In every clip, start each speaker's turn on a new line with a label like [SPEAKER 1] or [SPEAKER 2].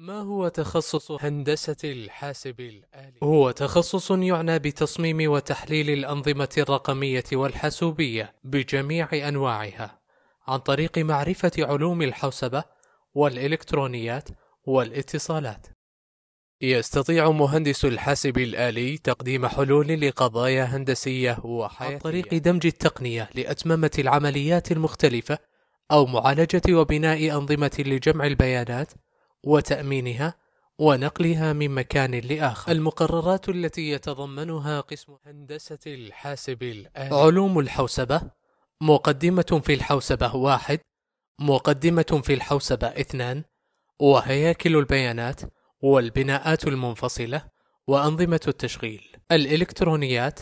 [SPEAKER 1] ما هو تخصص هندسة الحاسب الآلي؟ هو تخصص يعنى بتصميم وتحليل الأنظمة الرقمية والحاسوبية بجميع أنواعها عن طريق معرفة علوم الحوسبة والإلكترونيات والاتصالات. يستطيع مهندس الحاسب الآلي تقديم حلول لقضايا هندسية وحياتية عن طريق دمج التقنية لأتممة العمليات المختلفة أو معالجة وبناء أنظمة لجمع البيانات وتأمينها ونقلها من مكان لآخر المقررات التي يتضمنها قسم هندسة الحاسب الآلي علوم الحوسبة مقدمة في الحوسبة واحد مقدمة في الحوسبة اثنان وهياكل البيانات والبناءات المنفصلة وأنظمة التشغيل الإلكترونيات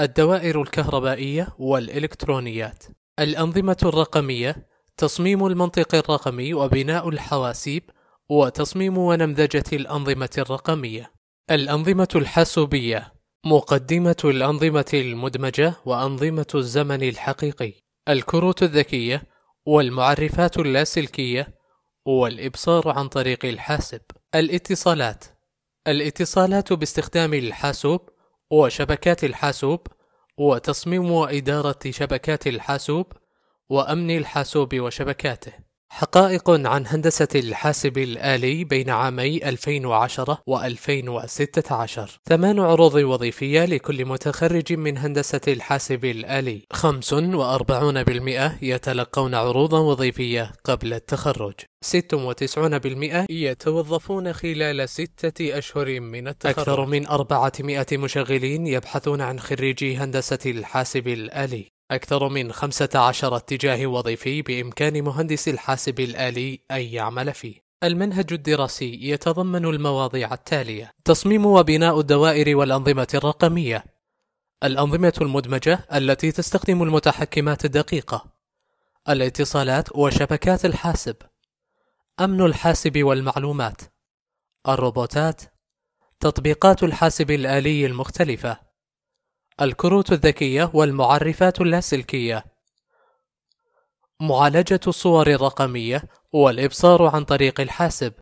[SPEAKER 1] الدوائر الكهربائية والإلكترونيات الأنظمة الرقمية تصميم المنطق الرقمي وبناء الحواسيب وتصميم ونمذجة الأنظمة الرقمية الأنظمة الحاسوبية مقدمة الأنظمة المدمجة وأنظمة الزمن الحقيقي الكروت الذكية والمعرفات اللاسلكية والإبصار عن طريق الحاسب الاتصالات الاتصالات باستخدام الحاسوب وشبكات الحاسوب وتصميم وإدارة شبكات الحاسوب وأمن الحاسوب وشبكاته حقائق عن هندسة الحاسب الآلي بين عامي 2010 و 2016 ثمان عروض وظيفية لكل متخرج من هندسة الحاسب الآلي 45% يتلقون عروضا وظيفية قبل التخرج 96% يتوظفون خلال ستة أشهر من التخرج أكثر من 400 مشغلين يبحثون عن خريجي هندسة الحاسب الآلي أكثر من 15 اتجاه وظيفي بإمكان مهندس الحاسب الآلي أن يعمل فيه. المنهج الدراسي يتضمن المواضيع التالية: تصميم وبناء الدوائر والأنظمة الرقمية، الأنظمة المدمجة التي تستخدم المتحكمات الدقيقة، الاتصالات وشبكات الحاسب، أمن الحاسب والمعلومات، الروبوتات، تطبيقات الحاسب الآلي المختلفة، الكروت الذكية والمعرفات اللاسلكية معالجة الصور الرقمية والإبصار عن طريق الحاسب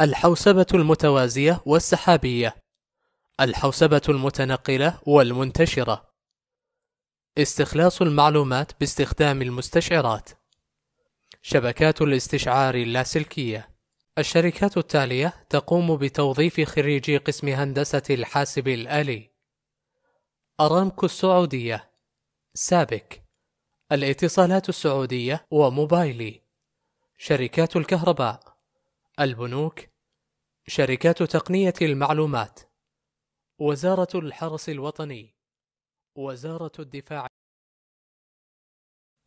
[SPEAKER 1] الحوسبة المتوازية والسحابية الحوسبة المتنقلة والمنتشرة استخلاص المعلومات باستخدام المستشعرات شبكات الاستشعار اللاسلكية الشركات التالية تقوم بتوظيف خريجي قسم هندسة الحاسب الآلي أرامكو السعودية سابك الاتصالات السعودية وموبايلي شركات الكهرباء البنوك شركات تقنية المعلومات وزارة الحرس الوطني وزارة الدفاع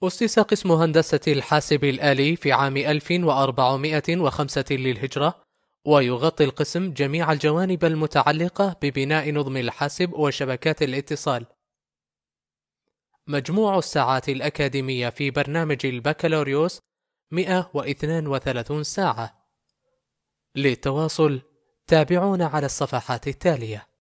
[SPEAKER 1] أسس قسم هندسة الحاسب الآلي في عام 1405 للهجرة ويغطي القسم جميع الجوانب المتعلقة ببناء نظم الحاسب وشبكات الاتصال. مجموع الساعات الأكاديمية في برنامج البكالوريوس 132 ساعة. للتواصل تابعونا على الصفحات التالية.